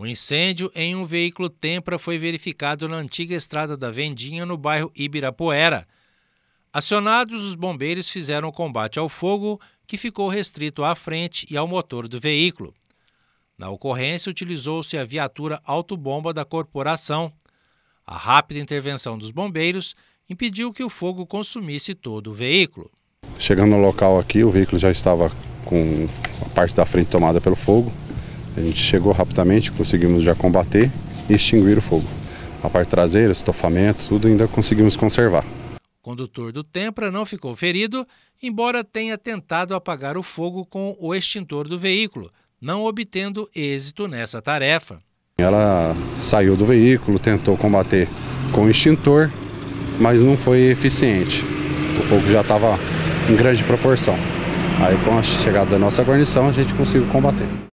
Um incêndio em um veículo Tempra foi verificado na antiga estrada da Vendinha, no bairro Ibirapuera. Acionados, os bombeiros fizeram o combate ao fogo, que ficou restrito à frente e ao motor do veículo. Na ocorrência, utilizou-se a viatura autobomba da corporação. A rápida intervenção dos bombeiros impediu que o fogo consumisse todo o veículo. Chegando no local aqui, o veículo já estava com a parte da frente tomada pelo fogo. A gente chegou rapidamente, conseguimos já combater e extinguir o fogo. A parte traseira, estofamento, tudo ainda conseguimos conservar. O condutor do Tempra não ficou ferido, embora tenha tentado apagar o fogo com o extintor do veículo, não obtendo êxito nessa tarefa. Ela saiu do veículo, tentou combater com o extintor, mas não foi eficiente. O fogo já estava em grande proporção. Aí, com a chegada da nossa guarnição, a gente conseguiu combater.